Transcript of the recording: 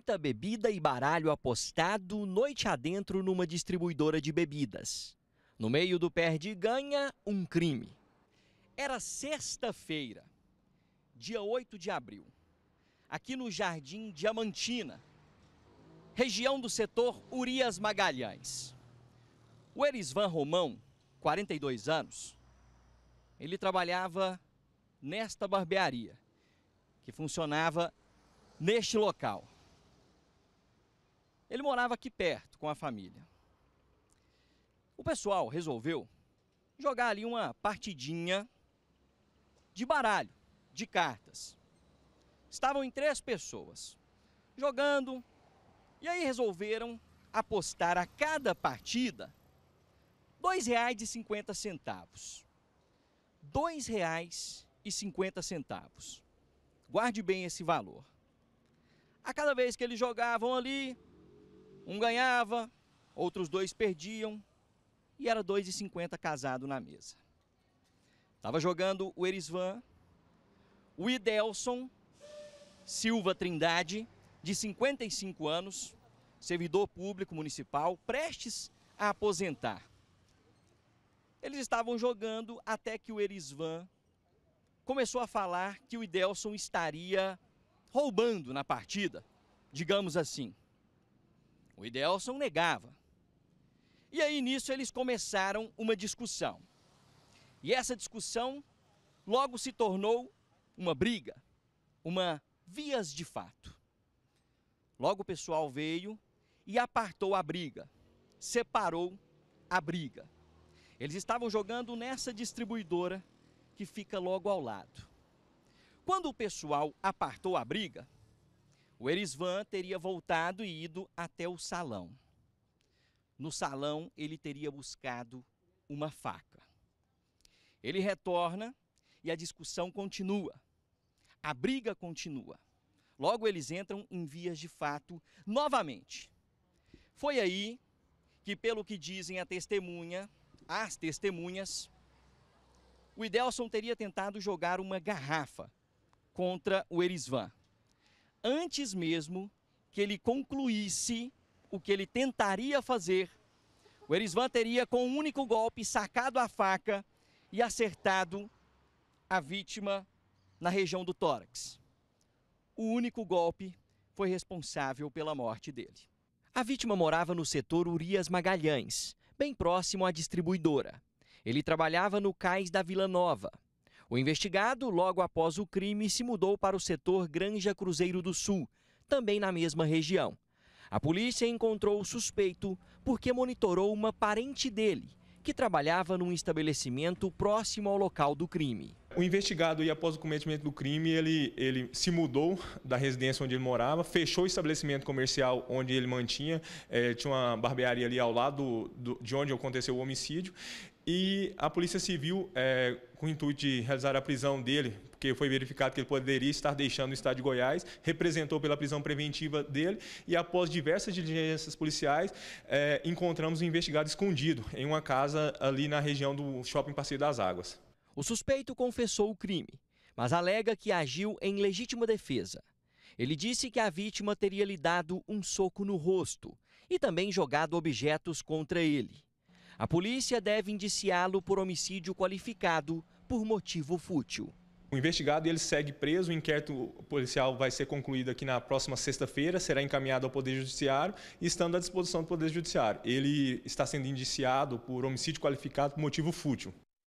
Muita bebida e baralho apostado noite adentro numa distribuidora de bebidas. No meio do perde e ganha, um crime. Era sexta-feira, dia 8 de abril, aqui no Jardim Diamantina, região do setor Urias Magalhães. O Erisvan Romão, 42 anos, ele trabalhava nesta barbearia, que funcionava neste local. Ele morava aqui perto com a família. O pessoal resolveu jogar ali uma partidinha de baralho, de cartas. Estavam em três pessoas jogando e aí resolveram apostar a cada partida R$ 2,50. R$ 2,50. Guarde bem esse valor. A cada vez que eles jogavam ali, um ganhava, outros dois perdiam e era 2,50 casado na mesa. Estava jogando o Erisvan, o Idelson Silva Trindade, de 55 anos, servidor público municipal, prestes a aposentar. Eles estavam jogando até que o Erisvan começou a falar que o Idelson estaria roubando na partida, digamos assim. O Idelson negava. E aí nisso eles começaram uma discussão. E essa discussão logo se tornou uma briga, uma vias de fato. Logo o pessoal veio e apartou a briga, separou a briga. Eles estavam jogando nessa distribuidora que fica logo ao lado. Quando o pessoal apartou a briga, o Erisvan teria voltado e ido até o salão. No salão, ele teria buscado uma faca. Ele retorna e a discussão continua. A briga continua. Logo eles entram em vias de fato novamente. Foi aí que, pelo que dizem a testemunha, as testemunhas, o Idelson teria tentado jogar uma garrafa contra o Erisvan antes mesmo que ele concluísse o que ele tentaria fazer, o Erisvan teria, com um único golpe, sacado a faca e acertado a vítima na região do tórax. O único golpe foi responsável pela morte dele. A vítima morava no setor Urias Magalhães, bem próximo à distribuidora. Ele trabalhava no cais da Vila Nova. O investigado, logo após o crime, se mudou para o setor Granja Cruzeiro do Sul, também na mesma região. A polícia encontrou o suspeito porque monitorou uma parente dele, que trabalhava num estabelecimento próximo ao local do crime. O investigado, e após o cometimento do crime, ele, ele se mudou da residência onde ele morava, fechou o estabelecimento comercial onde ele mantinha, é, tinha uma barbearia ali ao lado do, de onde aconteceu o homicídio, e a Polícia Civil, é, com o intuito de realizar a prisão dele, porque foi verificado que ele poderia estar deixando o estado de Goiás, representou pela prisão preventiva dele e, após diversas diligências policiais, é, encontramos o um investigado escondido em uma casa ali na região do Shopping Passeio das Águas. O suspeito confessou o crime, mas alega que agiu em legítima defesa. Ele disse que a vítima teria lhe dado um soco no rosto e também jogado objetos contra ele. A polícia deve indiciá-lo por homicídio qualificado por motivo fútil. O investigado ele segue preso, o inquérito policial vai ser concluído aqui na próxima sexta-feira, será encaminhado ao Poder Judiciário e estando à disposição do Poder Judiciário. Ele está sendo indiciado por homicídio qualificado por motivo fútil.